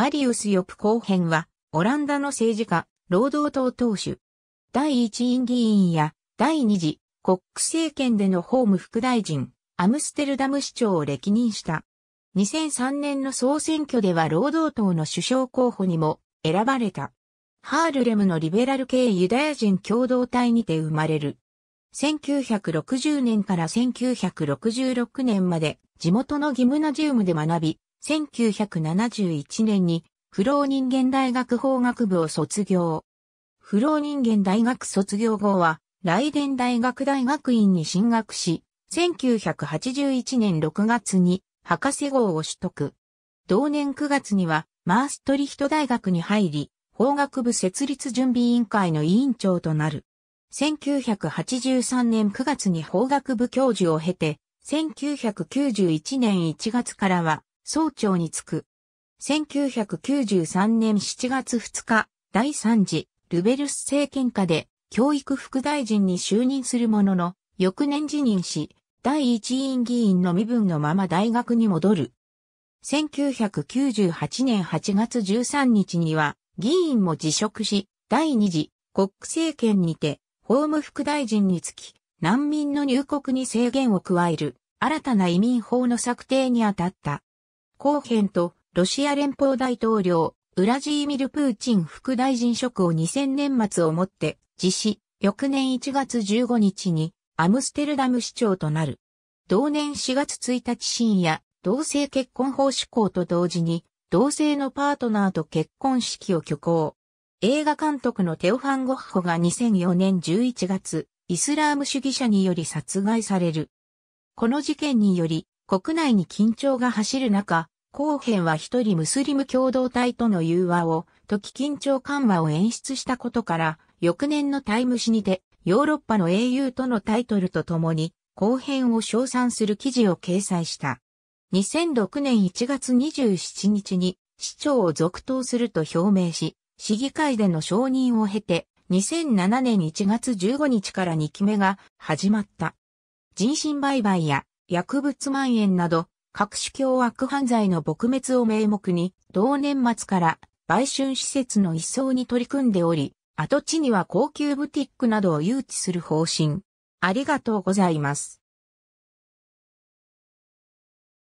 マリウス・ヨ後編は、オランダの政治家、労働党党首、第一院議員や、第二次、国政権での法務副大臣、アムステルダム市長を歴任した。2003年の総選挙では労働党の首相候補にも選ばれた。ハールレムのリベラル系ユダヤ人共同体にて生まれる。1960年から1966年まで地元のギムナジウムで学び、1971年に不老人間大学法学部を卒業。不老人間大学卒業後は、来電大学大学院に進学し、1981年6月に博士号を取得。同年9月にはマーストリヒト大学に入り、法学部設立準備委員会の委員長となる。1983年9月に法学部教授を経て、1991年1月からは総長に就く。1993年7月2日、第3次、ルベルス政権下で、教育副大臣に就任するものの、翌年辞任し、第一委員議員の身分のまま大学に戻る。1998年8月13日には、議員も辞職し、第二次国政権にて、法務副大臣につき、難民の入国に制限を加える、新たな移民法の策定にあたった。後編とロシア連邦大統領、ウラジーミル・プーチン副大臣職を2000年末をもって実施、翌年1月15日にアムステルダム市長となる。同年4月1日深夜、同性結婚法施行と同時に、同性のパートナーと結婚式を挙行。映画監督のテオファン・ゴッホが2004年11月、イスラーム主義者により殺害される。この事件により、国内に緊張が走る中、後編は一人ムスリム共同体との融和を、時緊張緩和を演出したことから、翌年のタイム誌にて、ヨーロッパの英雄とのタイトルとともに、後編を称賛する記事を掲載した。2006年1月27日に、市長を続投すると表明し、市議会での承認を経て、2007年1月15日から2期目が始まった。人身売買や薬物蔓延など、各種凶悪犯罪の撲滅を名目に、同年末から売春施設の一層に取り組んでおり、跡地には高級ブティックなどを誘致する方針。ありがとうございます。